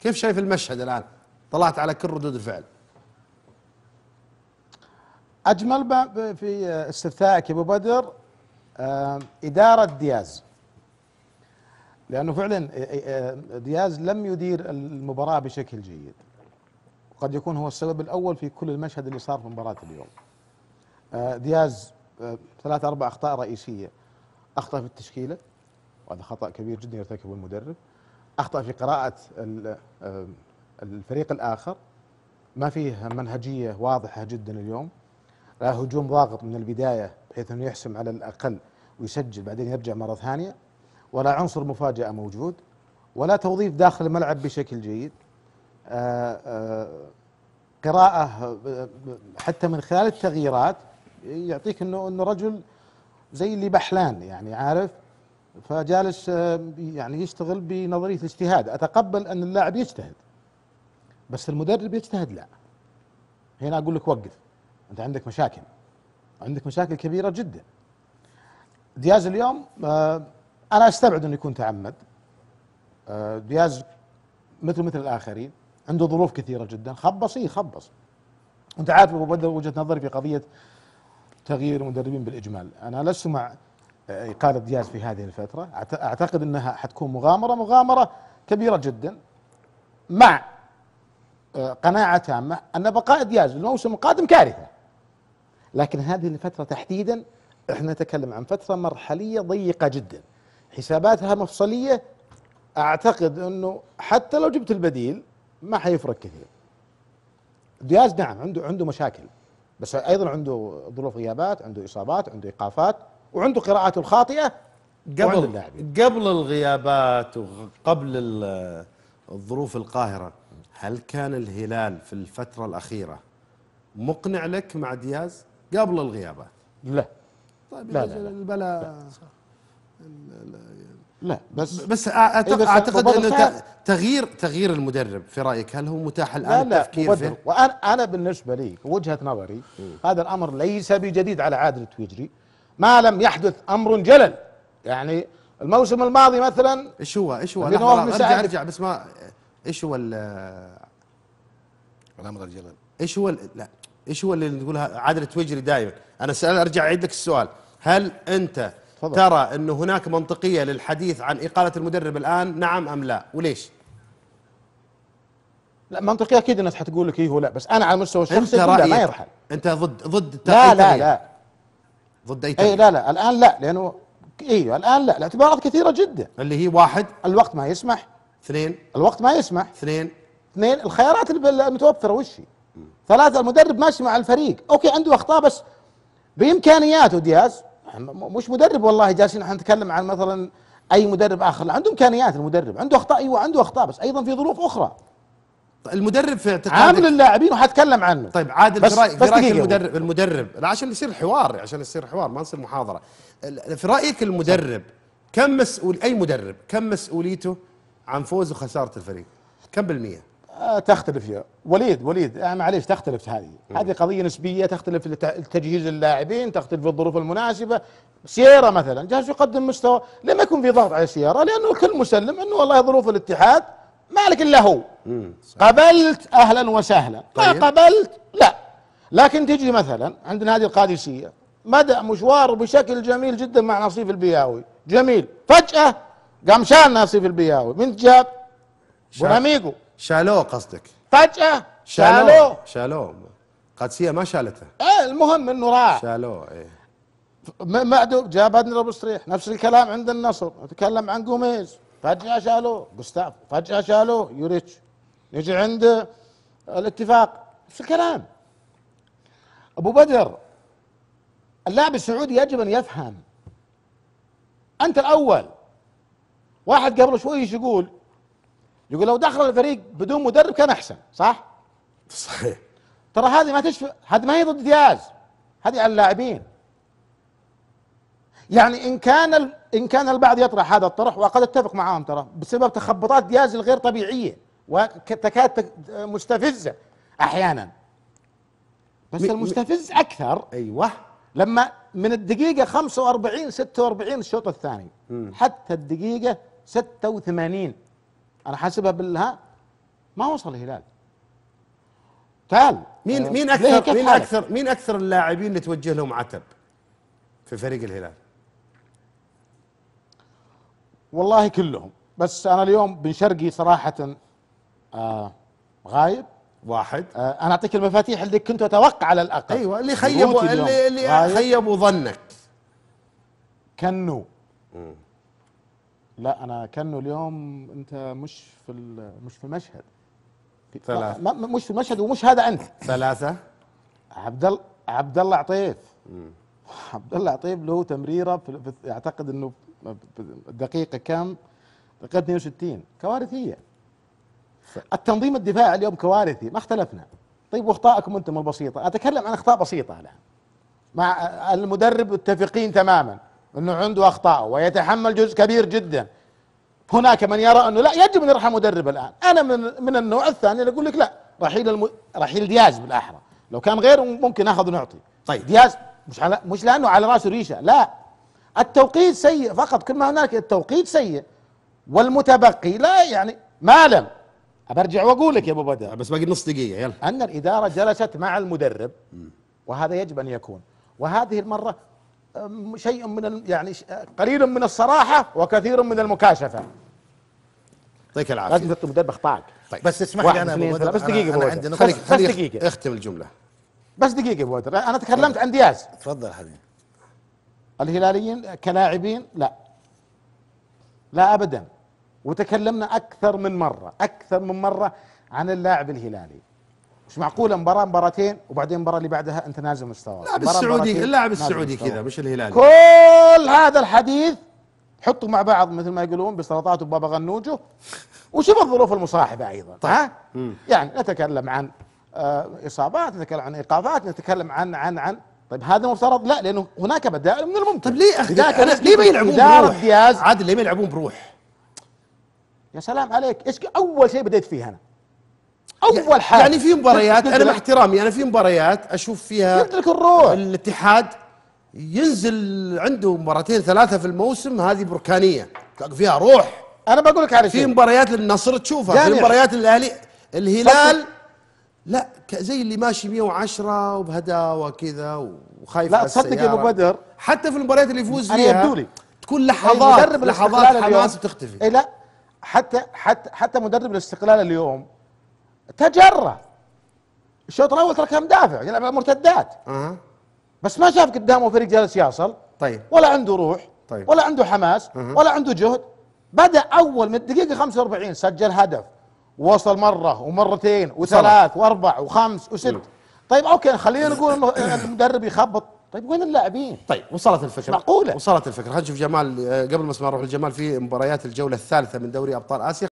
كيف شايف المشهد الآن طلعت على كل ردود الفعل أجمل ما في استفتائك يا أبو بدر آه، إدارة دياز لأنه فعلا آه، آه، دياز لم يدير المباراة بشكل جيد وقد يكون هو السبب الأول في كل المشهد اللي صار في مباراة اليوم دياز ثلاث أربع أخطاء رئيسية أخطأ في التشكيلة وهذا خطأ كبير جدا يرتكبه المدرب اخطا في قراءه آه، الفريق الاخر ما فيه منهجيه واضحه جدا اليوم لا هجوم ضاغط من البدايه بحيث انه يحسم على الاقل ويسجل بعدين يرجع مره ثانيه ولا عنصر مفاجاه موجود ولا توظيف داخل الملعب بشكل جيد آه، آه، قراءه حتى من خلال التغييرات يعطيك انه انه رجل زي اللي بحلان يعني عارف فجالس آه، يعني يشتغل بنظريه الاجتهاد اتقبل ان اللاعب يجتهد بس المدرب يجتهد لا هنا اقول لك وقف انت عندك مشاكل عندك مشاكل كبيره جدا دياز اليوم آه، انا استبعد انه يكون تعمد آه، دياز مثل مثل الاخرين عنده ظروف كثيره جدا خبص اي خبص انت عارف وجهه نظري في قضيه تغيير المدربين بالاجمال انا لست مع إقالة دياز في هذه الفترة أعتقد أنها حتكون مغامرة مغامرة كبيرة جدا مع آه، قناعة تامة أن بقاء دياز الموسم القادم كارثة لكن هذه الفترة تحديدا احنا نتكلم عن فترة مرحلية ضيقة جدا حساباتها مفصلية اعتقد انه حتى لو جبت البديل ما حيفرق كثير دياز نعم عنده عنده مشاكل بس ايضا عنده ظروف غيابات عنده اصابات عنده ايقافات وعنده قراءاته الخاطئه قبل قبل الغيابات وقبل الظروف القاهره هل كان الهلال في الفتره الاخيره مقنع لك مع دياز قبل الغيابات لا طيب لا لا البلا لا, لا, لا بس بس اعتقد, أعتقد انه تغيير تغيير المدرب في رايك هل هو متاح الان لا التفكير فيه؟ وانا انا بالنسبه لي وجهه نظري م. هذا الامر ليس بجديد على عادل التويجري ما لم يحدث امر جلل يعني الموسم الماضي مثلا ايش هو ايش هو لحظة لحظة ارجع ارجع بس ما ايش هو الامر الجلل ايش هو لا ايش هو اللي نقولها عادل توجري دائما انا سأل ارجع اعيد لك السؤال هل انت فضل. ترى انه هناك منطقيه للحديث عن اقاله المدرب الان نعم ام لا وليش لا منطقيه اكيد الناس حتقول لك ايه ولا بس انا على المستوى الشخصي انت رأيك ما يرحل انت ضد ضد لا لا لا ضد اي اي لا لا الان لا لانه ايوه الان لا الاعتبارات كثيره جدا اللي هي واحد الوقت ما يسمح اثنين الوقت ما يسمح اثنين اثنين الخيارات المتوفره وش هي؟ ثلاثه المدرب ماشي مع الفريق اوكي عنده اخطاء بس بامكانياته دياز مش مدرب والله جالسين احنا نتكلم عن مثلا اي مدرب اخر لا عنده امكانيات المدرب عنده اخطاء ايوه عنده اخطاء بس ايضا في ظروف اخرى المدرب في اعتقادك عامل اللاعبين وحتكلم عنه طيب عادل بس في رايك, بس في رأيك المدرب المدرب عشان يصير حوار عشان يصير حوار ما نصير محاضره في رايك المدرب كم مسؤول اي مدرب كم مسؤوليته عن فوز وخساره الفريق كم بالميه آه تختلف يا وليد وليد آه معليش تختلف هذه هذه قضيه نسبيه تختلف تجهيز اللاعبين تختلف الظروف المناسبه سياره مثلا جاهز يقدم مستوى لما يكون في ضغط على سيارة لانه الكل مسلم انه والله ظروف الاتحاد مالك الا هو قبلت اهلا وسهلا طيب. ما قبلت لا لكن تجي مثلا عندنا هذه القادسيه مدى مشوار بشكل جميل جدا مع نصيف البياوي جميل فجاه قام شال نصيف البياوي من جاب بوناميجو شالوه قصدك فجاه شالوه شالوه قادسيه ما شالته ايه المهم انه راح شالوه ايه معدوب جاب ادنى بسريح نفس الكلام عند النصر نتكلم عن قوميز فجأة شالوه جوستاف فجأة شالوه يوريتش نجي عند الاتفاق نفس الكلام ابو بدر اللاعب السعودي يجب ان يفهم انت الاول واحد قبل شوي ايش يقول؟ يقول لو دخل الفريق بدون مدرب كان احسن صح؟ صحيح ترى هذه ما تشفي هذه ما هي ضد دياز هذه على اللاعبين يعني ان كان ان كان البعض يطرح هذا الطرح وقد اتفق معهم ترى بسبب تخبطات جهاز الغير طبيعيه وتكاد مستفزه احيانا بس المستفز اكثر ايوه لما من الدقيقة 45 46 الشوط الثاني م. حتى الدقيقة 86 أنا حاسبها بالها ما وصل الهلال تعال مين آه، مين أكثر مين أكثر مين أكثر اللاعبين اللي توجه لهم عتب في فريق الهلال؟ والله كلهم بس انا اليوم بن شرقي صراحه آه غايب واحد آه انا اعطيك المفاتيح اللي كنت اتوقع على الاقل ايوه اللي خيبوا اللي, اللي خيبوا ظنك كنو لا انا كنو اليوم انت مش في مش في المشهد ثلاثة مش في المشهد ومش هذا انت ثلاثة عبد الله عبد الله عطيف عبد الله عطيف له تمريره في اعتقد انه دقيقه كم؟ دقيقه 62 كوارثيه التنظيم الدفاعي اليوم كوارثي ما اختلفنا طيب واخطائكم انتم البسيطه اتكلم عن اخطاء بسيطه الان مع المدرب متفقين تماما انه عنده اخطاء ويتحمل جزء كبير جدا هناك من يرى انه لا يجب ان يرحم مدرب الان انا من من النوع الثاني اللي اقول لك لا رحيل الم... رحيل دياز بالاحرى لو كان غيره ممكن اخذ ونعطي طيب دياز مش على مش لانه على راسه ريشه لا التوقيت سيء فقط كل ما هناك التوقيت سيء والمتبقي لا يعني ما لم برجع واقول لك يا ابو بدر بس باقي نص دقيقه يلا ان الاداره جلست مع المدرب وهذا يجب ان يكون وهذه المره شيء من يعني قليل من الصراحه وكثير من المكاشفه يعطيك العافيه لازم تحط المدرب اخطاك طيب بس اسمح لي انا ابو بدر بس دقيقه ابو عندي نقطه بس, دقيقه اختم الجمله بس دقيقه ابو بدر انا تكلمت عن دياز تفضل حبيبي الهلاليين كلاعبين لا لا ابدا وتكلمنا اكثر من مره اكثر من مره عن اللاعب الهلالي مش معقوله مباراه مباراتين وبعدين المباراه اللي بعدها انت نازل مستواك اللاعب السعودي اللاعب السعودي كذا مش الهلالي كل هذا الحديث حطوا مع بعض مثل ما يقولون بسلطات وبابا غنوجه وشوف الظروف المصاحبه ايضا طيب. ها؟ يعني نتكلم عن آه، اصابات نتكلم عن ايقافات نتكلم عن عن عن طيب هذا مفترض لا لانه هناك بدائل من الممكن طيب ليه اخي أنا ليه ما يلعبون بروح؟ دياز عادل ليه ما يلعبون بروح؟ يا سلام عليك ايش اول شيء بديت فيه انا اول حاجه يعني في مباريات انا مع احترامي انا يعني في مباريات اشوف فيها يمتلك الروح الاتحاد ينزل عنده مرتين ثلاثه في الموسم هذه بركانيه فيها روح انا بقول لك على شيء في مباريات للنصر تشوفها في مباريات الاهلي الهلال لا زي اللي ماشي 110 وبهداوه وكذا وخايف لا تصدق يا ابو بدر حتى في المباريات اللي يفوز فيها يبدو لي تكون لحظات لحظات حماس وتختفي اي لا حتى حتى حتى مدرب الاستقلال اليوم تجرأ الشوط الاول تركها مدافع يلعب مرتدات أه. بس ما شاف قدامه فريق جالس يصل طيب ولا عنده روح طيب ولا عنده حماس أه. ولا عنده جهد بدا اول من الدقيقه 45 سجل هدف وصل مرة ومرتين وثلاث وأربع وخمس وست م. طيب أوكي خلينا نقول أنه المدرب يخبط طيب وين اللاعبين؟ طيب وصلت الفكره معقوله وصلت الفكره خلينا نشوف جمال آه، قبل ما نروح لجمال في مباريات الجوله الثالثه من دوري ابطال اسيا